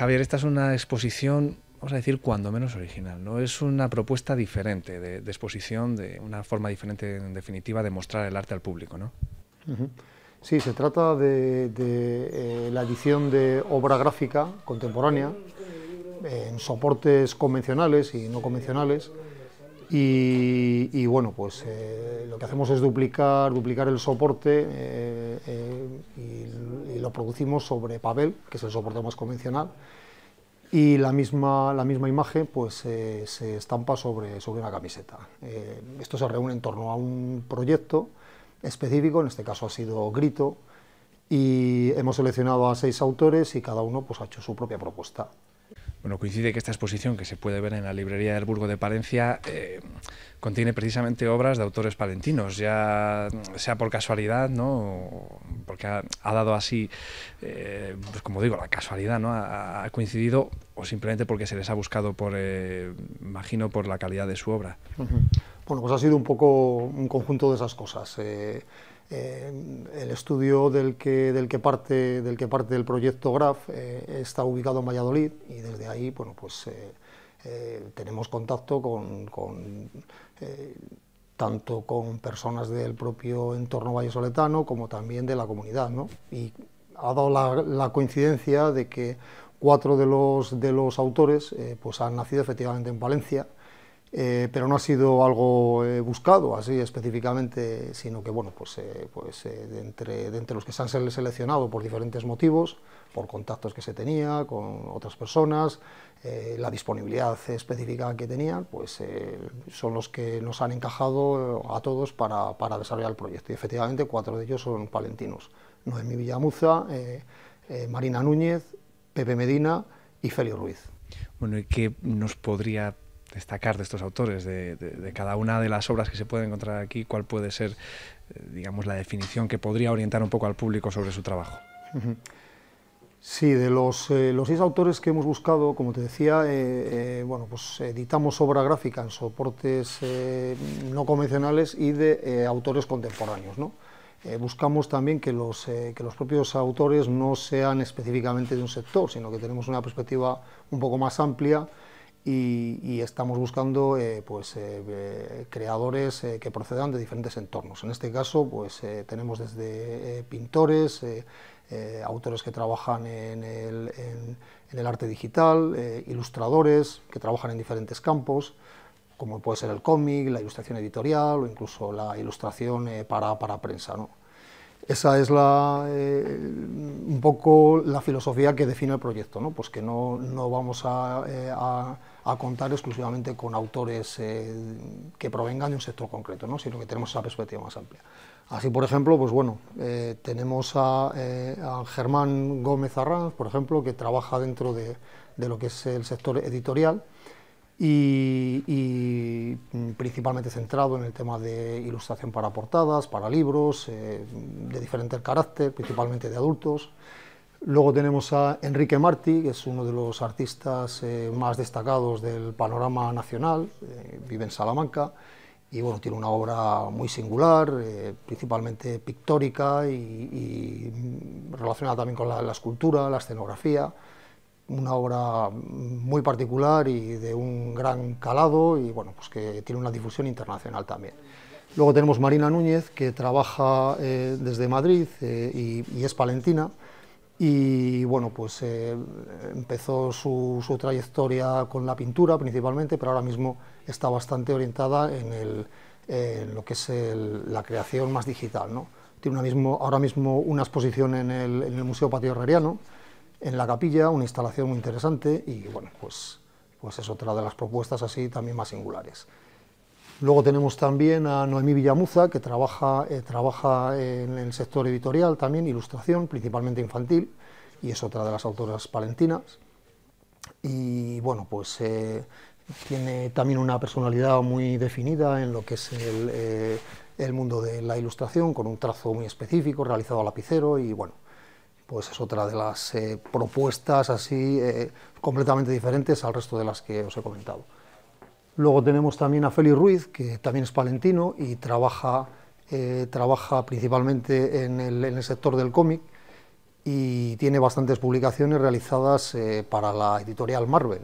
Javier, esta es una exposición, vamos a decir, cuando menos original, ¿no? Es una propuesta diferente de, exposición, de una forma diferente, en definitiva, de mostrar el arte al público, ¿no? Sí, se trata de, eh, la edición de obra gráfica contemporánea eh, en soportes convencionales y no convencionales. Y, bueno, pues eh, lo que hacemos es duplicar, duplicar el soporte y lo producimos sobre papel, que es el soporte más convencional, y la misma, la misma imagen pues, eh, se estampa sobre, sobre una camiseta. Eh, esto se reúne en torno a un proyecto específico, en este caso ha sido Grito, y hemos seleccionado a seis autores y cada uno pues, ha hecho su propia propuesta. Bueno, coincide que esta exposición, que se puede ver en la librería del Burgo de Palencia, eh, contiene precisamente obras de autores palentinos, ya sea por casualidad, ¿no? porque ha, dado así, eh, pues, como digo, la casualidad, ¿no? Ha, coincidido, o simplemente porque se les ha buscado, por, eh, imagino, por la calidad de su obra. Bueno, pues ha sido un poco un conjunto de esas cosas. Eh, eh, el estudio del que, parte, del que parte del proyecto GRAF eh, está ubicado en Valladolid y desde ahí pues, tenemos contacto con, tanto con personas del propio entorno vallesoletano como también de la comunidad. Y ha dado la, coincidencia de que cuatro de los, autores pues han nacido efectivamente en Valencia eh, pero no ha sido algo eh, buscado así específicamente, sino que bueno, pues, eh, pues de, entre, entre los que se han seleccionado por diferentes motivos, por contactos que se tenía con otras personas, la disponibilidad específica que tenían, pues son los que nos han encajado a todos para, para, desarrollar el proyecto. Y efectivamente cuatro de ellos son palentinos, Noemí Villamuza, Marina Núñez, Pepe Medina y Felio Ruiz. Bueno, ¿y qué nos podría destacar de estos autores, de, cada una de las obras que se pueden encontrar aquí, cuál puede ser, eh, digamos, la definición que podría orientar un poco al público sobre su trabajo. Sí, de los, eh, los seis autores que hemos buscado, como te decía, eh, bueno, pues editamos obra gráfica en soportes no convencionales y de autores contemporáneos, ¿no? buscamos también que los, que los propios autores no sean específicamente de un sector, sino que tenemos una perspectiva un poco más amplia y, estamos buscando eh, pues, eh, eh, creadores que procedan de diferentes entornos. En este caso pues, tenemos desde pintores, autores que trabajan en el, arte digital, ilustradores que trabajan en diferentes campos, como puede ser el cómic, la ilustración editorial o incluso la ilustración para, prensa. Esa es eh, un poco la filosofía que define el proyecto, pues que no, vamos eh, a, contar exclusivamente con autores eh, que provengan de un sector concreto, sino que tenemos esa perspectiva más amplia. Así, por ejemplo, pues tenemos a, Germán Gómez Arranz, por ejemplo, que trabaja dentro de, de lo que es el sector editorial, y, mm, principalmente centrado en el tema de ilustración para portadas, para libros, eh, de diferente carácter, principalmente de adultos. Luego tenemos a Enrique Martí, que es uno de los artistas eh, más destacados del panorama nacional, eh, vive en Salamanca y bueno, tiene una obra muy singular, principalmente pictórica y, mm, relacionada también con la escultura, la escenografía una obra muy particular y de un gran calado y bueno, pues que tiene una difusión internacional también. Luego tenemos Marina Núñez, que trabaja eh, desde Madrid eh, y, es palentina. Y bueno, pues eh, empezó su, trayectoria con la pintura principalmente, pero ahora mismo está bastante orientada en, lo que es la creación más digital. ¿no? Tiene ahora mismo una exposición en el, en el Museo Patio Herreriano, en la capilla, una instalación muy interesante y bueno, pues, pues es otra de las propuestas así también más singulares. Luego tenemos también a Noemí Villamuza, que trabaja, eh, trabaja en el sector editorial también, ilustración, principalmente infantil, y es otra de las autoras palentinas. Y bueno, pues eh, tiene también una personalidad muy definida en lo que es el, eh, el mundo de la ilustración, con un trazo muy específico, realizado a lapicero, y bueno, pues es otra de las eh, propuestas así eh, completamente diferentes al resto de las que os he comentado. Luego tenemos también a Félix Ruiz, que también es palentino y trabaja, eh, principalmente en el, sector del cómic y tiene bastantes publicaciones realizadas para la editorial Marvel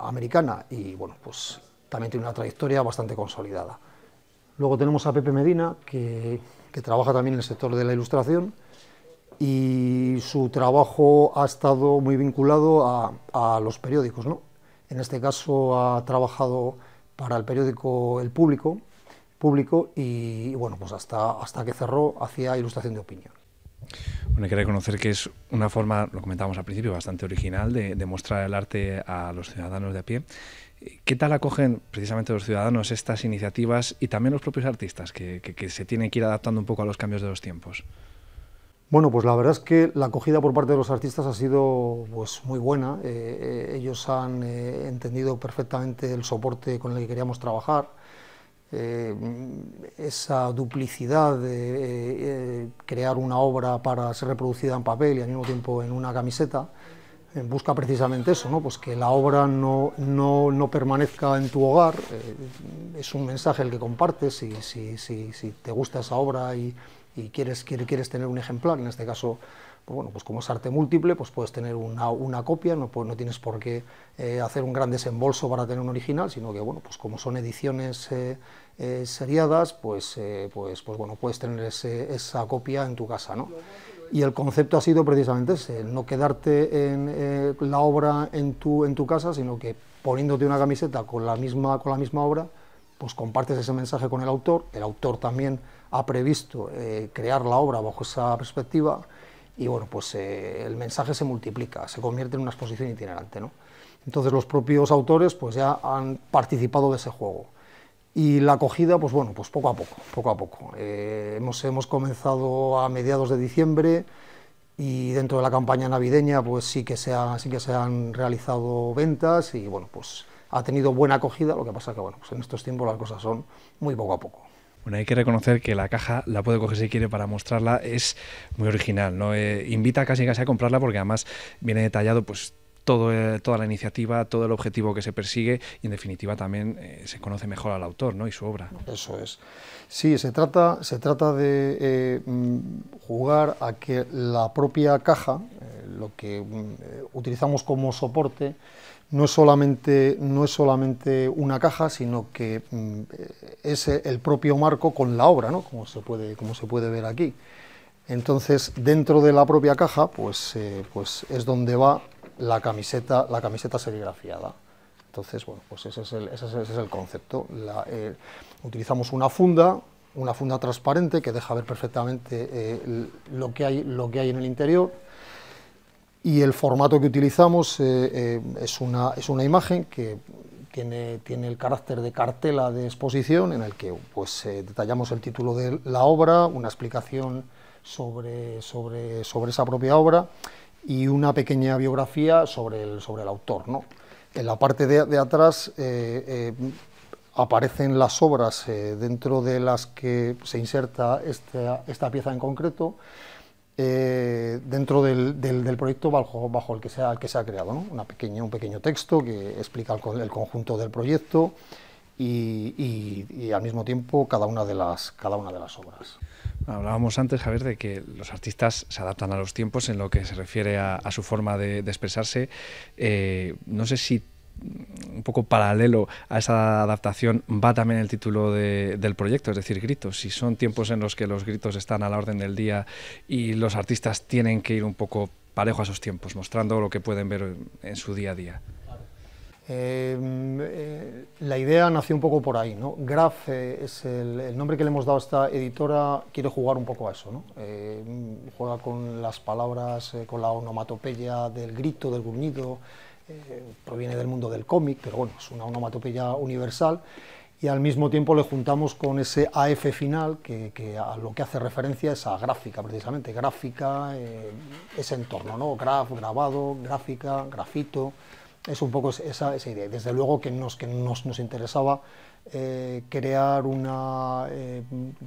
americana y bueno, pues también tiene una trayectoria bastante consolidada. Luego tenemos a Pepe Medina, que trabaja también en el sector de la ilustración y su trabajo ha estado muy vinculado a, los periódicos. ¿no? En este caso ha trabajado para el periódico El Público, público y bueno, pues hasta, hasta que cerró hacía ilustración de opinión. Bueno, hay que reconocer que es una forma, lo comentábamos al principio, bastante original de, mostrar el arte a los ciudadanos de a pie. ¿Qué tal acogen precisamente los ciudadanos estas iniciativas y también los propios artistas que se tienen que ir adaptando un poco a los cambios de los tiempos? Bueno, pues la verdad es que la acogida por parte de los artistas ha sido pues, muy buena. Eh, eh, ellos han eh, entendido perfectamente el soporte con el que queríamos trabajar. esa duplicidad de crear una obra para ser reproducida en papel y al mismo tiempo en una camiseta busca precisamente eso, ¿no? pues que la obra no, permanezca en tu hogar. es un mensaje el que compartes. Si, si, si, si te gusta esa obra y y quieres, quieres, tener un ejemplar, en este caso, pues bueno, pues como es arte múltiple, pues puedes tener una, copia, no, pues no tienes por qué eh, hacer un gran desembolso para tener un original, sino que, bueno, pues como son ediciones eh, eh, seriadas, pues, pues, pues bueno, puedes tener ese, esa copia en tu casa, Y el concepto ha sido precisamente ese, no quedarte en la obra en tu, en tu casa, sino que poniéndote una camiseta con la misma, con la misma obra, pues compartes ese mensaje con el autor, el autor también ha previsto eh, crear la obra bajo esa perspectiva y bueno, pues eh, el mensaje se multiplica, se convierte en una exposición itinerante. ¿no? Entonces los propios autores pues ya han participado de ese juego. Y la acogida, pues bueno, pues poco a poco, poco a poco. Eh, hemos, hemos comenzado a mediados de diciembre y dentro de la campaña navideña pues sí que se, que se han realizado ventas y bueno, pues ha tenido buena acogida, lo que pasa que bueno, pues en estos tiempos las cosas son muy poco a poco. Bueno, hay que reconocer que la caja la puede coger si quiere para mostrarla, es muy original, ¿no? Eh, invita casi casi a comprarla porque además viene detallado pues eh, toda la iniciativa, todo el objetivo que se persigue y en definitiva también eh, se conoce mejor al autor ¿no? y su obra. Eso es. Sí, se trata, se trata de mm, jugar a que la propia caja, lo que mm, utilizamos como soporte, no solamente, no es solamente una caja, sino que mm, es el propio marco con la obra, ¿no? como, se puede, se puede ver aquí. Entonces, dentro de la propia caja, pues, eh, pues es donde va la camiseta, la camiseta serigrafiada. Entonces, bueno, pues ese es el, concepto. Eh, utilizamos una funda, una funda transparente que deja ver perfectamente eh, lo, que hay, lo que hay en el interior. Y el formato que utilizamos es, una, es una imagen que tiene, el carácter de cartela de exposición en el que pues, eh, detallamos el título de la obra, una explicación sobre, sobre, sobre esa propia obra y una pequeña biografía sobre el, sobre el autor. En la parte de, atrás eh, eh, aparecen las obras dentro de las que se inserta esta, esta pieza en concreto eh, dentro del, del, proyecto bajo, bajo el, que se ha, el que se ha creado. ¿no? Una pequeña, un pequeño texto que explica el, el conjunto del proyecto y, al mismo tiempo cada una de las, cada una de las obras. Hablábamos antes, Javier, de que los artistas se adaptan a los tiempos en lo que se refiere a, su forma de, expresarse. Eh, no sé si un poco paralelo a esa adaptación va también el título del proyecto, es decir, gritos. Si son tiempos en los que los gritos están a la orden del día y los artistas tienen que ir un poco parejo a esos tiempos, mostrando lo que pueden ver en, su día a día. Em, eh, la idea nació un poco por ahí, ¿no? Graf eh, es el, nombre que le hemos dado a esta editora, quiere jugar un poco a eso, ¿no? Em, juega con las palabras, eh, con la onomatopeya del grito, del gruñido, proviene del mundo del cómic, pero bueno, es una onomatopeya universal, y al mismo tiempo le juntamos con ese AF final, que, a lo que hace referencia es a gráfica, precisamente, gráfica, eh, ese entorno, ¿no? Graf, grabado, gráfica, grafito, es un poco esa, esa idea. Desde luego que nos, que nos, interesaba eh, crear una, eh,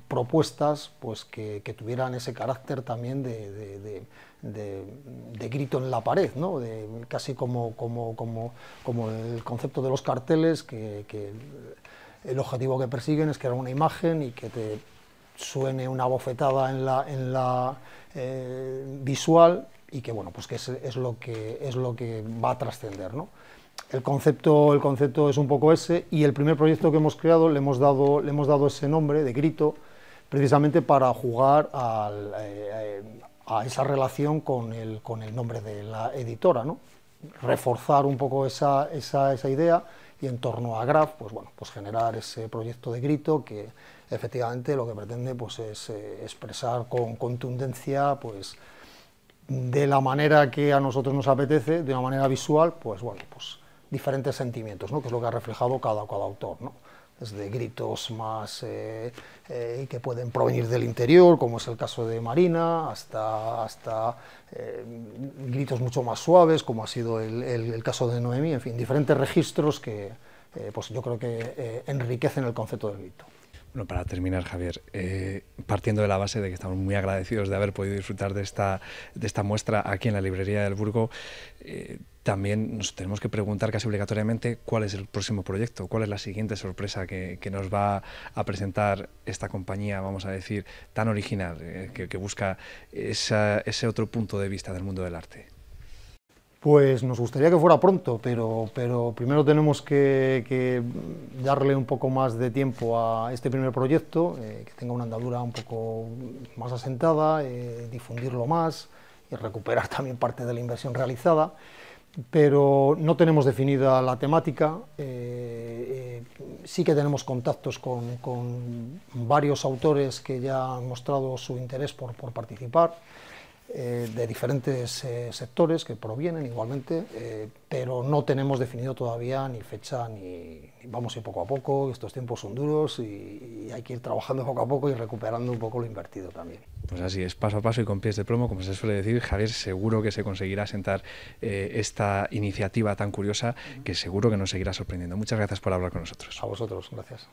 propuestas pues, que, tuvieran ese carácter también de, grito en la pared, ¿no? casi como, como, como, como, el concepto de los carteles, que, el objetivo que persiguen es crear una imagen y que te suene una bofetada en la, en la eh, visual y que bueno, pues que es, es, lo, que, es lo que va a trascender. ¿no? El, concepto, el concepto es un poco ese y el primer proyecto que hemos creado le hemos dado, le hemos dado ese nombre de grito precisamente para jugar eh, a esa relación con el, con el nombre de la editora, ¿no? reforzar un poco esa, esa, esa idea y en torno a Graf pues bueno, pues generar ese proyecto de grito que efectivamente lo que pretende pues es eh, expresar con contundencia pues de la manera que a nosotros nos apetece, de una manera visual, pues bueno, pues diferentes sentimientos, ¿no? que es lo que ha reflejado cada, cada autor. ¿no? Desde gritos más eh, eh, que pueden provenir del interior, como es el caso de Marina, hasta, eh, gritos mucho más suaves, como ha sido el, caso de Noemí, en fin, diferentes registros que pues yo creo que enriquecen el concepto del grito. Bueno, para terminar, Javier, eh, partiendo de la base de que estamos muy agradecidos de haber podido disfrutar de esta, de esta muestra aquí en la librería del Burgo, eh, también nos tenemos que preguntar casi obligatoriamente cuál es el próximo proyecto, cuál es la siguiente sorpresa que, nos va a presentar esta compañía, vamos a decir, tan original, eh, que, busca ese otro punto de vista del mundo del arte. Pues nos gustaría que fuera pronto, pero, primero tenemos que, darle un poco más de tiempo a este primer proyecto, eh, que tenga una andadura un poco más asentada, eh, difundirlo más y recuperar también parte de la inversión realizada. Pero no tenemos definida la temática, eh, sí que tenemos contactos con, varios autores que ya han mostrado su interés por participar eh, de diferentes eh, sectores que provienen igualmente, eh, pero no tenemos definido todavía ni fecha ni, vamos a ir poco a poco, estos tiempos son duros y, y, hay que ir trabajando poco a poco y recuperando un poco lo invertido también. Pues así es, paso a paso y con pies de plomo, como se suele decir, Javier, seguro que se conseguirá sentar esta iniciativa tan curiosa que seguro que nos seguirá sorprendiendo. Muchas gracias por hablar con nosotros. A vosotros, gracias.